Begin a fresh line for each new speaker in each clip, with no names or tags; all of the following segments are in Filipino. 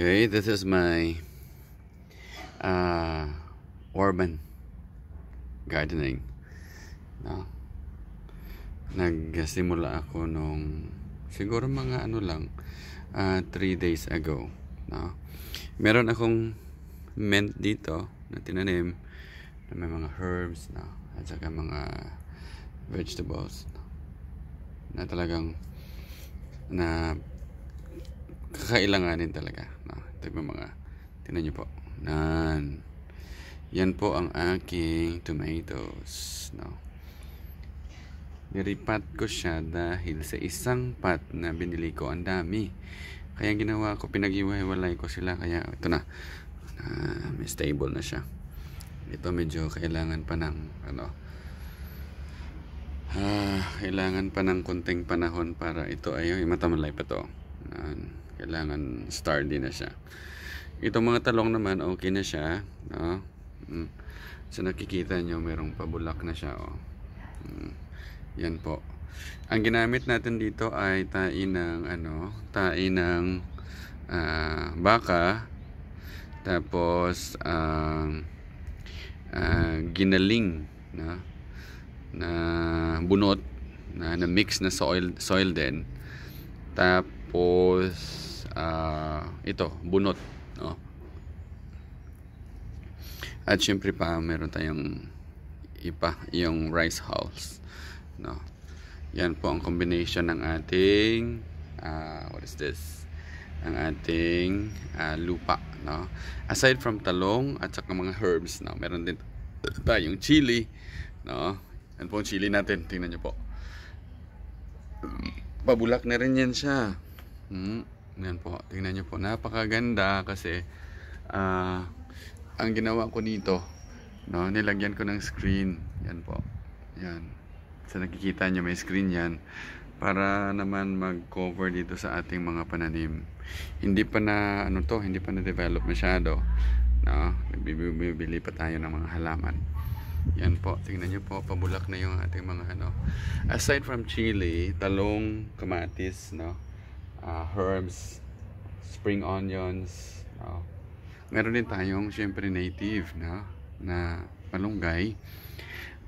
Okay, this is my uh, urban gardening. No? Nagsimula ako nung siguro mga ano lang 3 uh, days ago. No? Meron akong mint dito na tinanim na may mga herbs no? at saka mga vegetables no? na talagang na kakailanganin talaga. No? Ito yung mga, tinan nyo po. Nan. Yan po ang aking tomatoes. No? Niripat ko siya dahil sa isang pot na binili ko ang dami. Kaya ginawa ko, pinag-iwahiwalay ko sila. Kaya ito na, uh, may stable na siya. Ito medyo kailangan pa ng ano, Ah, kailangan pa ng konting panahon para ito ay matamalay pa to. Yan kailangan star din na siya itong mga talong naman okay na siya no? mm. so nakikita nyo merong pabulak na siya oh. Mm. yan po ang ginamit natin dito ay tai ng ano tai ng uh, baka tapos ang uh, uh, ginaling na na bunot na, na mix na soil soil din tapos uh, ito, bunot. No? At syempre pa meron tayong ipa, yung rice hulls. No? Yan po ang combination ng ating uh, what is this? Ang ating uh, lupa. No? Aside from talong at saka mga herbs, no? meron din tayong chili. No? Ano po ang chili natin? Tingnan nyo po. Pabulak na rin yan siya. Hmm. Yan po, tingnan nyo po. Napakaganda kasi uh, ang ginawa ko nito, no, nilagyan ko ng screen. Yan po. Yan. Sa nakikita nyo may screen yan para naman mag-cover dito sa ating mga pananim. Hindi pa na ano to, hindi pa na develop masyado. No, bibili pa tayo ng mga halaman. Yan po, tingnan nyo po, pabulak na yung ating mga ano. Aside from chili, talong, kamatis, no? uh, herbs, spring onions. Oh. Meron din tayong syempre native na na palunggay.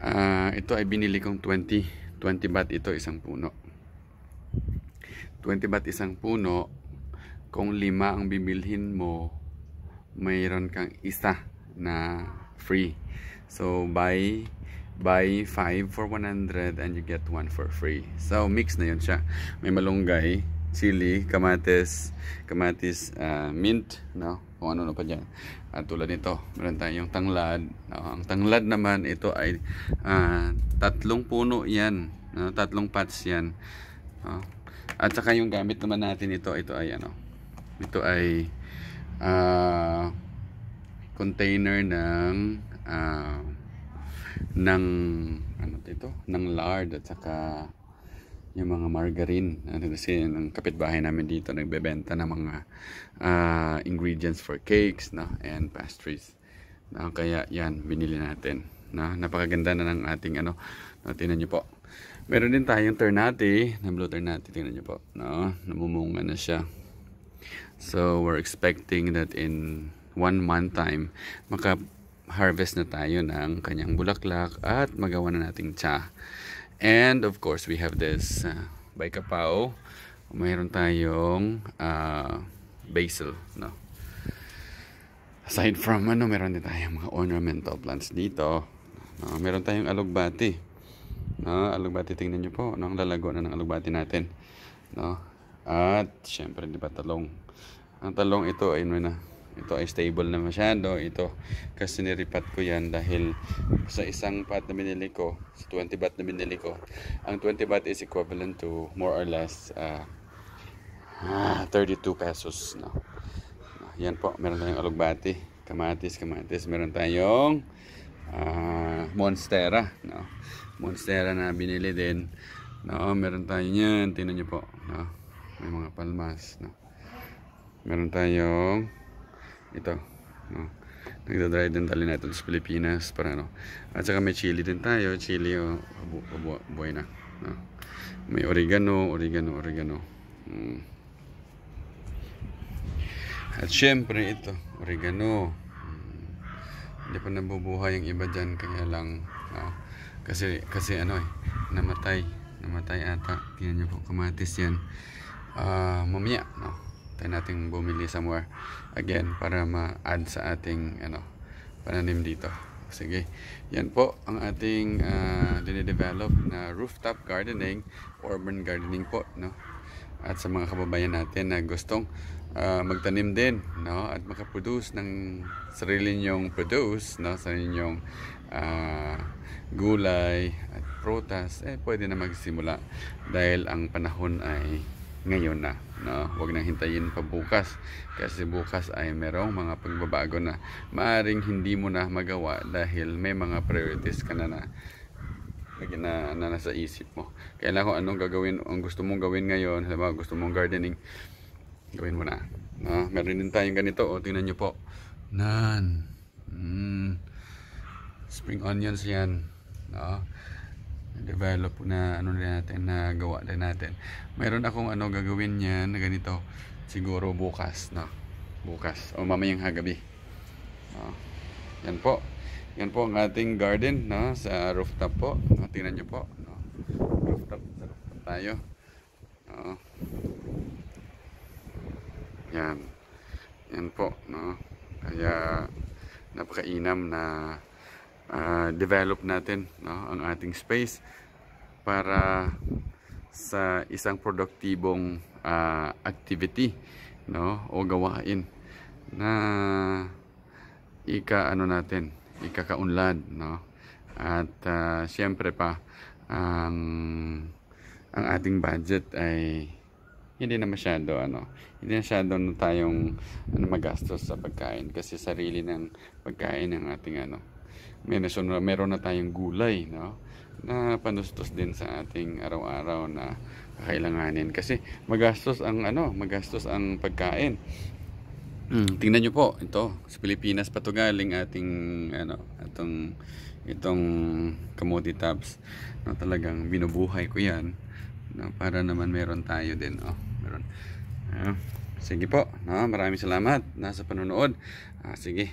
Uh, ah, ito ay binili kong 20 20 bat ito isang puno. 20 bat isang puno. Kung lima ang bibilhin mo, mayroon kang isa na free. So buy buy 5 for 100 and you get 1 for free. So mix na 'yon siya. May malunggay, chili, kamatis, kamatis, uh, mint, no? Kung ano-ano pa dyan. At tulad nito, meron tayong tanglad. No? Ang tanglad naman, ito ay uh, tatlong puno yan. No? Tatlong pots yan. No? At saka yung gamit naman natin ito, ito ay ano? Ito ay uh, container ng uh, ng ano ito? Ng lard at saka yung mga margarine ano kasi ng kapitbahay namin dito nagbebenta ng mga uh, ingredients for cakes no and pastries na kaya yan binili natin no napakaganda na ng ating ano na, tingnan niyo po meron din tayong ternate na blue ternate tingnan niyo po no namumunga na siya so we're expecting that in one month time maka harvest na tayo ng kanyang bulaklak at magawa na nating cha And of course, we have this uh, Baikapao. Mayroon tayong uh, basil, no? Aside from ano, meron din tayong mga ornamental plants dito. No, meron tayong alugbati. No, alugbati tingnan niyo po, no, ang lalago na ng alugbati natin. No? At syempre, di ba talong. Ang talong ito ay ano na, ito ay stable na masyado ito kasi niripat ko yan dahil sa isang pot na binili ko sa 20 baht na binili ko ang 20 baht is equivalent to more or less uh, ah, 32 ah, pesos no? yan po meron tayong alugbati kamatis kamatis meron tayong uh, monstera no? monstera na binili din no? meron tayo yan tingnan nyo po no? may mga palmas no? meron tayong ito no? nagdadry din dali natin sa Pilipinas para ano at saka may chili din tayo chili o oh, bu buhay na no? may oregano oregano oregano mm. at syempre ito oregano mm. hindi pa nabubuhay ang iba dyan kaya lang no? kasi kasi ano eh namatay namatay ata tingnan nyo po kamatis yan uh, mamaya no tayo nating bumili somewhere again para ma-add sa ating ano, pananim dito. Sige, yan po ang ating uh, dinidevelop na rooftop gardening, urban gardening po. No? At sa mga kababayan natin na gustong uh, magtanim din no? at makaproduce ng sarili nyong produce, no? sa inyong uh, gulay at prutas, eh pwede na magsimula dahil ang panahon ay ngayon na no wag nang hintayin pa bukas kasi bukas ay merong mga pagbabago na maaring hindi mo na magawa dahil may mga priorities ka na na na, na nasa isip mo kailangan kung anong gagawin ang gusto mong gawin ngayon halimbawa gusto mong gardening gawin mo na no? meron din tayong ganito o tingnan nyo po nan mm, spring onions yan no? develop na ano na natin na gawa din natin mayroon akong ano gagawin yan na ganito siguro bukas na bukas o mamayang hagabi no? yan po yan po ang ating garden no sa rooftop po no? tingnan nyo po no? rooftop sa rooftop tayo no? yan yan po no kaya napakainam na uh, develop natin no, ang ating space para sa isang produktibong uh, activity no o gawain na ika ano natin ikakaunlad no at uh, siyempre pa ang ang ating budget ay hindi na masyado ano hindi na masyado na tayong ano, magastos sa pagkain kasi sarili ng pagkain ang ating ano may nasunod, meron na tayong gulay no? na panustos din sa ating araw-araw na kailanganin kasi magastos ang ano magastos ang pagkain mm, tingnan niyo po ito sa Pilipinas pa to galing ating ano atong itong commodity tabs no, talagang binubuhay ko yan no, para naman meron tayo din oh, meron uh, sige po no, maraming salamat nasa panonood Ah, sige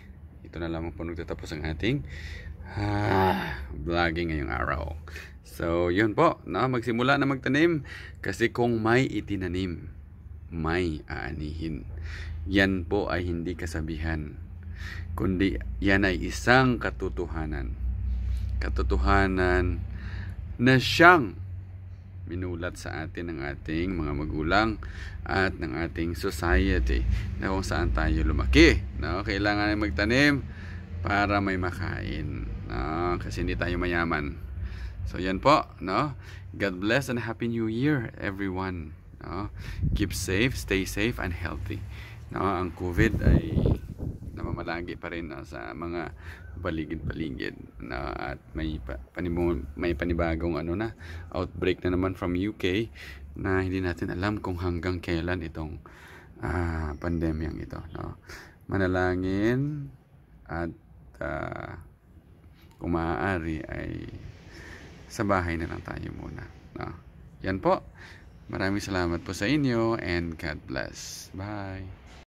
ito na lamang po nagtatapos ang ating ah, ah, vlogging ngayong araw. So, yun po. Na, magsimula na magtanim. Kasi kung may itinanim, may aanihin. Yan po ay hindi kasabihan. Kundi yan ay isang katotohanan. Katotohanan na siyang minulat sa atin ng ating mga magulang at ng ating society na kung saan tayo lumaki. No? Kailangan magtanim para may makain. No? Kasi hindi tayo mayaman. So yan po. No? God bless and Happy New Year everyone. No? Keep safe, stay safe and healthy. No? Ang COVID ay namamalagi pa rin no? sa mga paligid-paligid na at may pa, may panibagong ano na outbreak na naman from UK na hindi natin alam kung hanggang kailan itong uh, pandemyang ito no manalangin at uh, kung maaari ay sa bahay na lang tayo muna no yan po maraming salamat po sa inyo and God bless bye